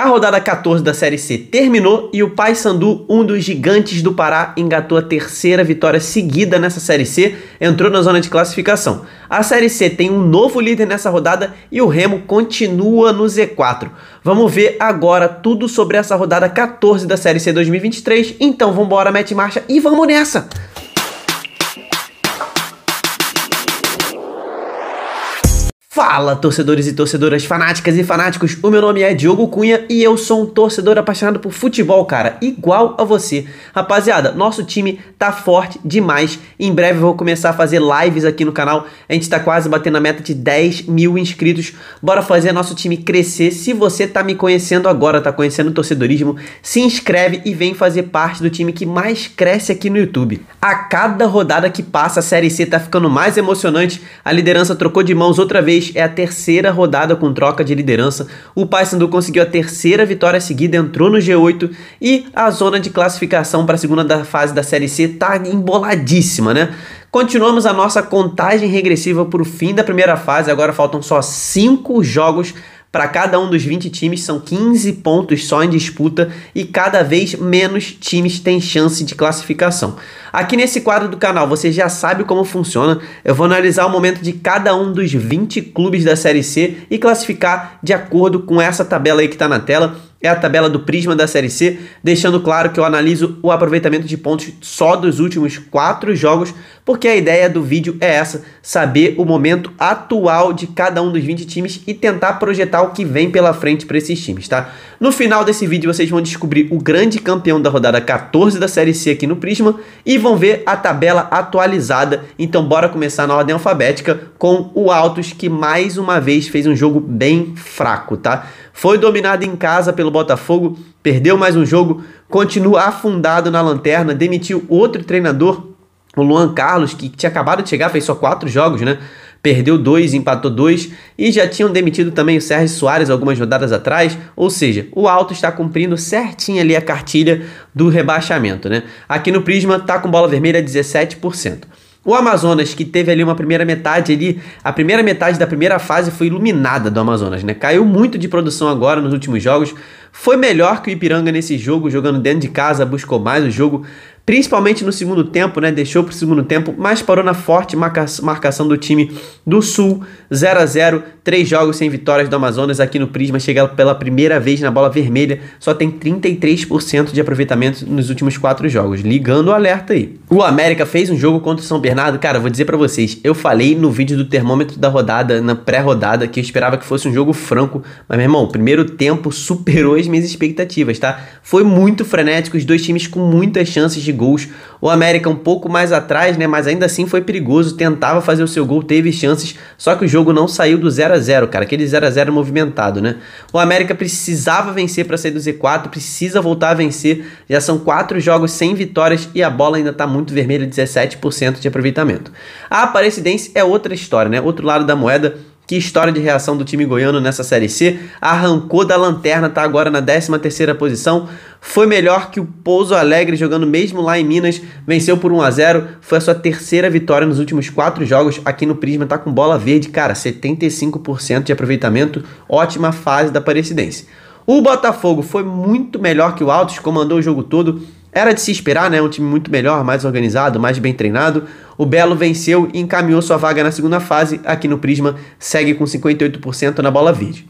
A rodada 14 da Série C terminou e o Paysandu, um dos gigantes do Pará, engatou a terceira vitória seguida nessa Série C, entrou na zona de classificação. A Série C tem um novo líder nessa rodada e o Remo continua no Z4. Vamos ver agora tudo sobre essa rodada 14 da Série C 2023. Então vamos embora, mete marcha e vamos nessa! Fala, torcedores e torcedoras fanáticas e fanáticos. O meu nome é Diogo Cunha e eu sou um torcedor apaixonado por futebol, cara, igual a você. Rapaziada, nosso time tá forte demais. Em breve eu vou começar a fazer lives aqui no canal. A gente tá quase batendo a meta de 10 mil inscritos. Bora fazer nosso time crescer. Se você tá me conhecendo agora, tá conhecendo o torcedorismo, se inscreve e vem fazer parte do time que mais cresce aqui no YouTube. A cada rodada que passa, a Série C tá ficando mais emocionante. A liderança trocou de mãos outra vez. É a terceira rodada com troca de liderança. O Paysandu conseguiu a terceira terceira vitória seguida, entrou no G8 e a zona de classificação para a segunda da fase da Série C está emboladíssima, né? Continuamos a nossa contagem regressiva para o fim da primeira fase, agora faltam só cinco jogos para cada um dos 20 times, são 15 pontos só em disputa e cada vez menos times têm chance de classificação. Aqui nesse quadro do canal você já sabe como funciona. Eu vou analisar o momento de cada um dos 20 clubes da Série C e classificar de acordo com essa tabela aí que está na tela é a tabela do prisma da Série C, deixando claro que eu analiso o aproveitamento de pontos só dos últimos quatro jogos porque a ideia do vídeo é essa: saber o momento atual de cada um dos 20 times e tentar projetar o que vem pela frente para esses times, tá? No final desse vídeo vocês vão descobrir o grande campeão da rodada 14 da Série C aqui no Prisma e vão ver a tabela atualizada. Então bora começar na ordem alfabética com o Altos que mais uma vez fez um jogo bem fraco, tá? Foi dominado em casa pelo Botafogo, perdeu mais um jogo, continua afundado na lanterna, demitiu outro treinador o Luan Carlos, que tinha acabado de chegar, fez só quatro jogos, né? Perdeu dois, empatou dois e já tinham demitido também o Sérgio Soares algumas rodadas atrás. Ou seja, o Alto está cumprindo certinho ali a cartilha do rebaixamento, né? Aqui no Prisma tá com bola vermelha 17%. O Amazonas, que teve ali uma primeira metade ali, a primeira metade da primeira fase foi iluminada do Amazonas, né? Caiu muito de produção agora nos últimos jogos. Foi melhor que o Ipiranga nesse jogo, jogando dentro de casa, buscou mais o jogo, principalmente no segundo tempo, né? Deixou para o segundo tempo, mas parou na forte marca marcação do time do Sul. 0 a 0 três jogos sem vitórias do Amazonas aqui no Prisma. Chega pela primeira vez na bola vermelha, só tem 33% de aproveitamento nos últimos quatro jogos. Ligando o alerta aí. O América fez um jogo contra o São Bernardo. Cara, vou dizer para vocês, eu falei no vídeo do termômetro da rodada, na pré-rodada, que eu esperava que fosse um jogo franco, mas meu irmão, o primeiro tempo superou as minhas expectativas, tá? Foi muito frenético, os dois times com muitas chances de gols. O América um pouco mais atrás, né? Mas ainda assim foi perigoso, tentava fazer o seu gol, teve chances, só que o jogo não saiu do 0 a 0, cara, aquele 0 a 0 movimentado, né? O América precisava vencer para sair do Z4, precisa voltar a vencer. Já são quatro jogos sem vitórias e a bola ainda tá muito vermelha, 17% de aproveitamento. A Aparecidense é outra história, né? Outro lado da moeda. Que história de reação do time goiano nessa Série C. Arrancou da lanterna, está agora na 13ª posição. Foi melhor que o Pouso Alegre jogando mesmo lá em Minas. Venceu por 1 a 0 Foi a sua terceira vitória nos últimos quatro jogos. Aqui no Prisma está com bola verde, cara. 75% de aproveitamento. Ótima fase da Aparecidense. O Botafogo foi muito melhor que o Altos, comandou o jogo todo era de se esperar, né? Um time muito melhor, mais organizado, mais bem treinado. O Belo venceu e encaminhou sua vaga na segunda fase. Aqui no Prisma, segue com 58% na bola verde.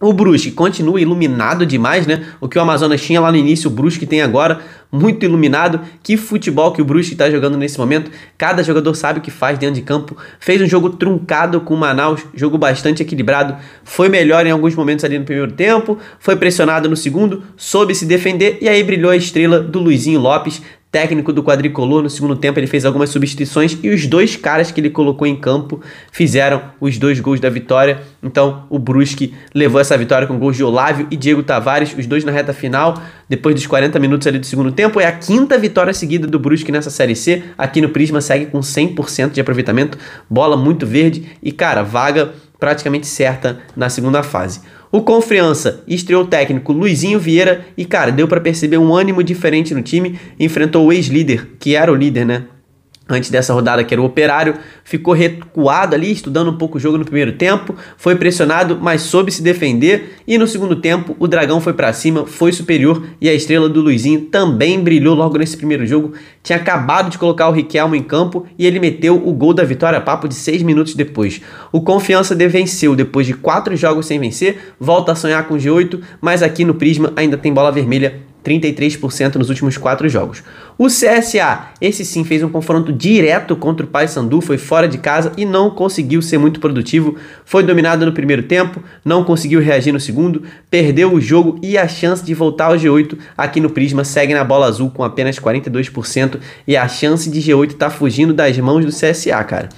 O Brusque continua iluminado demais, né? O que o Amazonas tinha lá no início, o Brusque tem agora, muito iluminado. Que futebol que o Brusque está jogando nesse momento. Cada jogador sabe o que faz dentro de campo. Fez um jogo truncado com o Manaus, jogo bastante equilibrado. Foi melhor em alguns momentos ali no primeiro tempo, foi pressionado no segundo, soube se defender e aí brilhou a estrela do Luizinho Lopes técnico do quadricolor. No segundo tempo, ele fez algumas substituições e os dois caras que ele colocou em campo fizeram os dois gols da vitória. Então, o Brusque levou essa vitória com gols de Olávio e Diego Tavares, os dois na reta final, depois dos 40 minutos ali do segundo tempo. É a quinta vitória seguida do Brusque nessa Série C. Aqui no Prisma segue com 100% de aproveitamento, bola muito verde e, cara, vaga praticamente certa na segunda fase. O Confiança estreou o técnico Luizinho Vieira e, cara, deu para perceber um ânimo diferente no time. Enfrentou o ex-líder, que era o líder, né? antes dessa rodada, que era o Operário, ficou recuado ali, estudando um pouco o jogo no primeiro tempo, foi pressionado, mas soube se defender, e no segundo tempo o Dragão foi para cima, foi superior, e a estrela do Luizinho também brilhou logo nesse primeiro jogo, tinha acabado de colocar o Riquelmo em campo, e ele meteu o gol da vitória papo de seis minutos depois. O Confiança de venceu depois de quatro jogos sem vencer, volta a sonhar com o G8, mas aqui no Prisma ainda tem bola vermelha 33% nos últimos quatro jogos. O CSA, esse sim, fez um confronto direto contra o Paysandu, foi fora de casa e não conseguiu ser muito produtivo. Foi dominado no primeiro tempo, não conseguiu reagir no segundo, perdeu o jogo e a chance de voltar ao G8 aqui no Prisma segue na bola azul com apenas 42% e a chance de G8 tá fugindo das mãos do CSA, cara.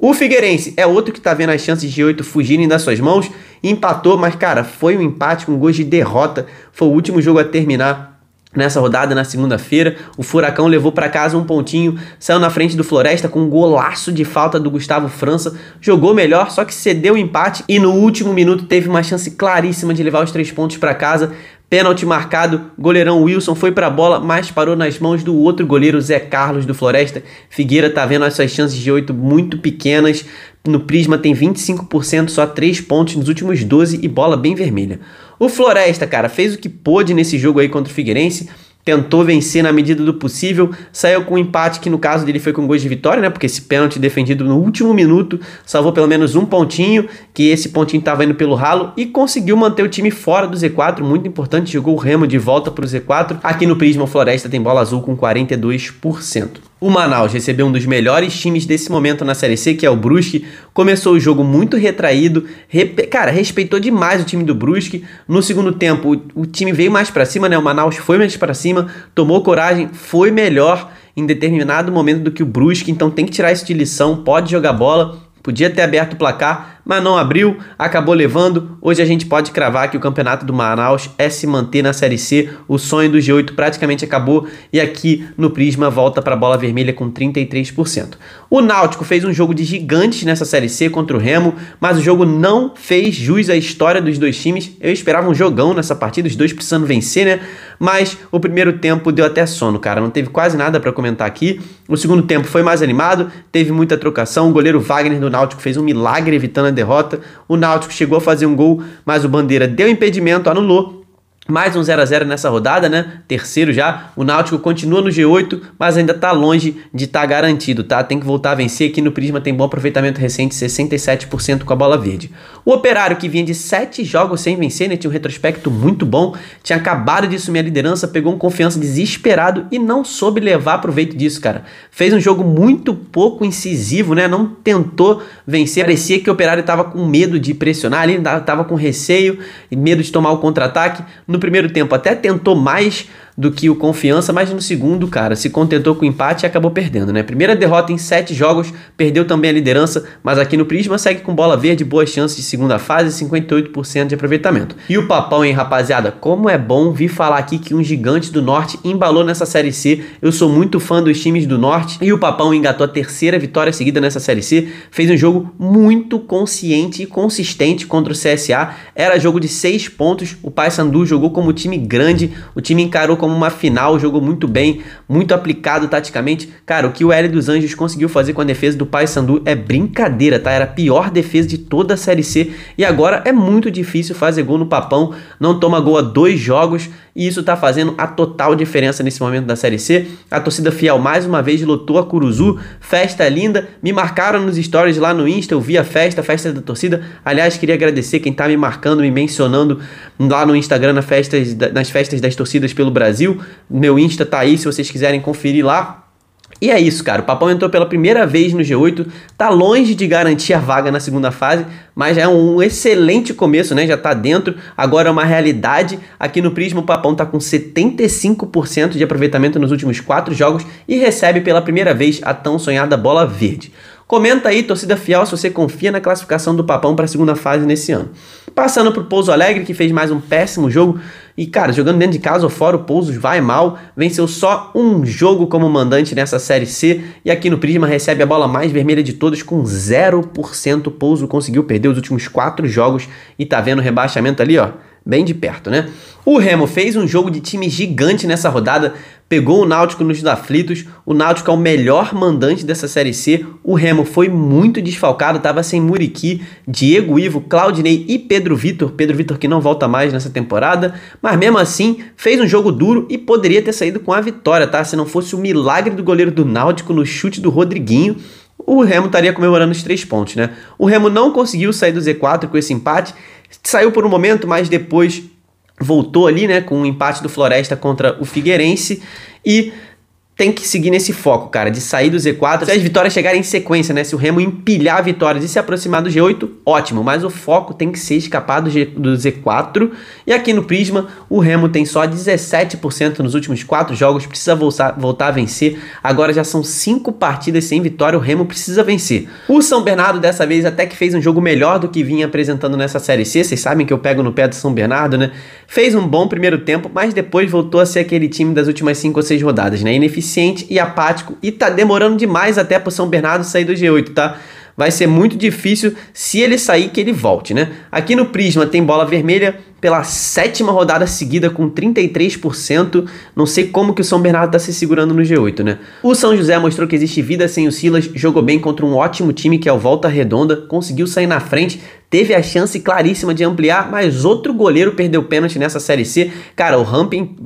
O Figueirense é outro que está vendo as chances de oito fugirem das suas mãos. Empatou, mas, cara, foi um empate com gosto de derrota. Foi o último jogo a terminar nessa rodada, na segunda-feira. O Furacão levou para casa um pontinho, saiu na frente do Floresta com um golaço de falta do Gustavo França. Jogou melhor, só que cedeu o empate e no último minuto teve uma chance claríssima de levar os três pontos para casa. Pênalti marcado, goleirão Wilson foi para a bola, mas parou nas mãos do outro goleiro Zé Carlos do Floresta. Figueira tá vendo as suas chances de 8 muito pequenas. No Prisma tem 25%, só 3 pontos nos últimos 12 e bola bem vermelha. O Floresta, cara, fez o que pôde nesse jogo aí contra o Figueirense tentou vencer na medida do possível, saiu com um empate que no caso dele foi com gol de vitória, né? Porque esse pênalti defendido no último minuto salvou pelo menos um pontinho, que esse pontinho estava indo pelo ralo e conseguiu manter o time fora do Z4, muito importante, jogou o Remo de volta para o Z4. Aqui no Prisma Floresta tem bola azul com 42%. O Manaus recebeu um dos melhores times desse momento na Série C, que é o Brusque. Começou o jogo muito retraído, rep... cara, respeitou demais o time do Brusque. No segundo tempo, o, time veio mais para cima, né? O Manaus foi mais para cima, tomou coragem, foi melhor em determinado momento do que o Brusque, então tem que tirar isso de lição, pode jogar bola. Podia ter aberto o placar, mas não abriu, acabou levando. Hoje a gente pode cravar que o campeonato do Manaus é se manter na Série C. O sonho do G8 praticamente acabou e aqui no Prisma volta para a bola vermelha com 33%. O Náutico fez um jogo de gigantes nessa Série C contra o Remo, mas o jogo não fez jus à história dos dois times. Eu esperava um jogão nessa partida, os dois precisando vencer, né? Mas o primeiro tempo deu até sono, cara. Não teve quase nada para comentar aqui. O segundo tempo foi mais animado, teve muita trocação. O goleiro Wagner do Náutico fez um milagre evitando a derrota. O Náutico chegou a fazer um gol, mas o Bandeira deu impedimento, anulou mais um 0 a 0 nessa rodada, né? Terceiro já. O Náutico continua no G8, mas ainda tá longe de estar tá garantido, tá? Tem que voltar a vencer. Aqui no Prisma tem bom aproveitamento recente, 67% com a bola verde. O Operário, que vinha de 7 jogos sem vencer, né? Tinha um retrospecto muito bom. Tinha acabado de assumir a liderança, pegou um confiança desesperado e não soube levar proveito disso, cara. Fez um jogo muito pouco incisivo, né? Não tentou vencer. É. Parecia que o Operário tava com medo de pressionar ali, tava com receio, medo de tomar o contra-ataque. No no primeiro tempo até tentou mais do que o Confiança, mas no segundo, cara, se contentou com o empate e acabou perdendo, né? Primeira derrota em sete jogos, perdeu também a liderança, mas aqui no Prisma segue com bola verde, boas chances de segunda fase, 58% de aproveitamento. E o papão, hein, rapaziada? Como é bom vir falar aqui que um gigante do norte embalou nessa Série C. Eu sou muito fã dos times do norte e o papão engatou a terceira vitória seguida nessa Série C. Fez um jogo muito consciente e consistente contra o CSA. Era jogo de seis pontos, o Paysandu jogou como time grande, o time encarou como como uma final, jogou muito bem, muito aplicado taticamente. Cara, o que o L dos Anjos conseguiu fazer com a defesa do Pai Sandu é brincadeira, tá? Era a pior defesa de toda a Série C e agora é muito difícil fazer gol no Papão, não toma gol a dois jogos e isso está fazendo a total diferença nesse momento da Série C. A torcida fiel mais uma vez lotou a Curuzu, festa linda, me marcaram nos stories lá no Insta, eu vi a festa, a festa da torcida. Aliás, queria agradecer quem está me marcando, me mencionando lá no Instagram nas festas, nas festas das torcidas pelo Brasil. Meu Insta tá aí, se vocês quiserem conferir lá. E é isso, cara. O Papão entrou pela primeira vez no G8, tá longe de garantir a vaga na segunda fase, mas é um excelente começo, né? Já tá dentro, agora é uma realidade. Aqui no Prisma, o Papão tá com 75% de aproveitamento nos últimos quatro jogos e recebe pela primeira vez a tão sonhada bola verde. Comenta aí, torcida fiel, se você confia na classificação do Papão para a segunda fase nesse ano. Passando para o Pouso Alegre, que fez mais um péssimo jogo. E, cara, jogando dentro de casa ou fora, o Pouso vai mal. Venceu só um jogo como mandante nessa Série C. E aqui no Prisma recebe a bola mais vermelha de todas com 0%. O Pouso conseguiu perder os últimos quatro jogos e tá vendo o rebaixamento ali, ó bem de perto, né? O Remo fez um jogo de time gigante nessa rodada, pegou o Náutico nos aflitos. O Náutico é o melhor mandante dessa Série C. O Remo foi muito desfalcado, estava sem Muriqui, Diego Ivo, Claudinei e Pedro Vitor. Pedro Vitor que não volta mais nessa temporada, mas mesmo assim fez um jogo duro e poderia ter saído com a vitória, tá? Se não fosse o milagre do goleiro do Náutico no chute do Rodriguinho. O Remo estaria comemorando os três pontos, né? O Remo não conseguiu sair do Z4 com esse empate, saiu por um momento, mas depois voltou ali, né, com o um empate do Floresta contra o Figueirense e tem que seguir nesse foco, cara, de sair do Z4. Se as vitórias chegarem em sequência, né? Se o Remo empilhar vitórias e se aproximar do G8, ótimo. Mas o foco tem que ser escapar do, G, do Z4. E aqui no Prisma, o Remo tem só 17% nos últimos quatro jogos, precisa voltar, voltar a vencer. Agora já são cinco partidas sem vitória, o Remo precisa vencer. O São Bernardo dessa vez até que fez um jogo melhor do que vinha apresentando nessa Série C. Vocês sabem que eu pego no pé do São Bernardo, né? Fez um bom primeiro tempo, mas depois voltou a ser aquele time das últimas cinco ou seis rodadas, né? Ineficiente e apático e tá demorando demais até pro São Bernardo sair do G8, tá? Vai ser muito difícil se ele sair que ele volte, né? Aqui no Prisma tem bola vermelha pela sétima rodada seguida com 33%. Não sei como que o São Bernardo tá se segurando no G8, né? O São José mostrou que existe vida sem o Silas, jogou bem contra um ótimo time que é o Volta Redonda, conseguiu sair na frente, Teve a chance claríssima de ampliar, mas outro goleiro perdeu pênalti nessa Série C. Cara, o Ramping,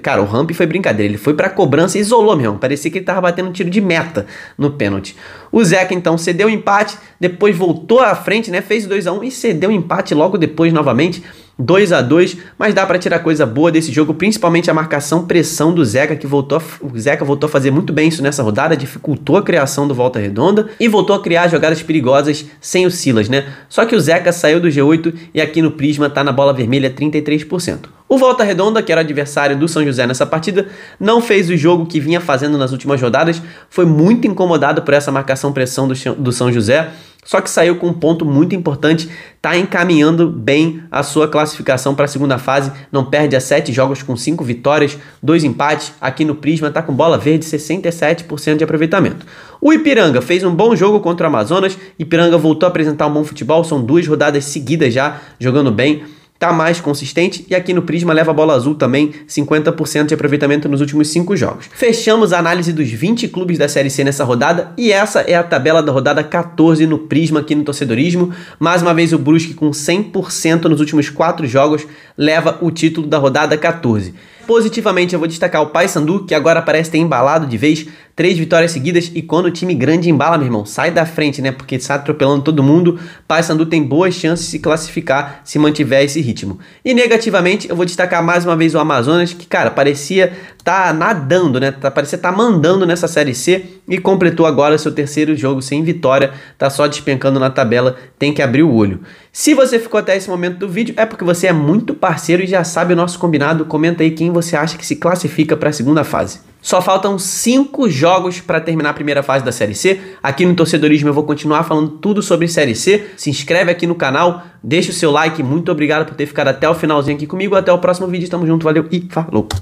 cara, o Ramping foi brincadeira. Ele foi pra cobrança e isolou mesmo. Parecia que ele tava batendo um tiro de meta no pênalti. O Zeca então cedeu o empate, depois voltou à frente, né? Fez 2 a 1 um, e cedeu o empate logo depois novamente. 2 a 2 mas dá para tirar coisa boa desse jogo, principalmente a marcação pressão do Zeca, que voltou a, o Zeca voltou a fazer muito bem isso nessa rodada, dificultou a criação do Volta Redonda e voltou a criar jogadas perigosas sem o Silas, né? Só que o Zeca saiu do G8 e aqui no Prisma tá na bola vermelha 33%. O Volta Redonda, que era adversário do São José nessa partida, não fez o jogo que vinha fazendo nas últimas rodadas, foi muito incomodado por essa marcação pressão do, do São José só que saiu com um ponto muito importante, está encaminhando bem a sua classificação para a segunda fase, não perde a 7 jogos com 5 vitórias, 2 empates, aqui no Prisma está com bola verde, 67% de aproveitamento. O Ipiranga fez um bom jogo contra o Amazonas, Ipiranga voltou a apresentar um bom futebol, são duas rodadas seguidas já jogando bem, tá mais consistente e aqui no Prisma leva a bola azul também, 50% de aproveitamento nos últimos 5 jogos. Fechamos a análise dos 20 clubes da Série C nessa rodada e essa é a tabela da rodada 14 no Prisma aqui no Torcedorismo. Mais uma vez o Brusque com 100% nos últimos 4 jogos leva o título da rodada 14. Positivamente eu vou destacar o Paysandu, que agora parece ter embalado de vez, Três vitórias seguidas e quando o time grande embala, meu irmão, sai da frente, né? Porque sai atropelando todo mundo. Paysandu tem boas chances de se classificar se mantiver esse ritmo. E negativamente, eu vou destacar mais uma vez o Amazonas, que, cara, parecia tá nadando, né? Tá, parecia tá mandando nessa Série C e completou agora seu terceiro jogo sem vitória. Tá só despencando na tabela, tem que abrir o olho. Se você ficou até esse momento do vídeo, é porque você é muito parceiro e já sabe o nosso combinado. Comenta aí quem você acha que se classifica para a segunda fase. Só faltam cinco jogos para terminar a primeira fase da Série C. Aqui no Torcedorismo eu vou continuar falando tudo sobre Série C. Se inscreve aqui no canal, deixa o seu like. Muito obrigado por ter ficado até o finalzinho aqui comigo. Até o próximo vídeo. Tamo junto, valeu e falou!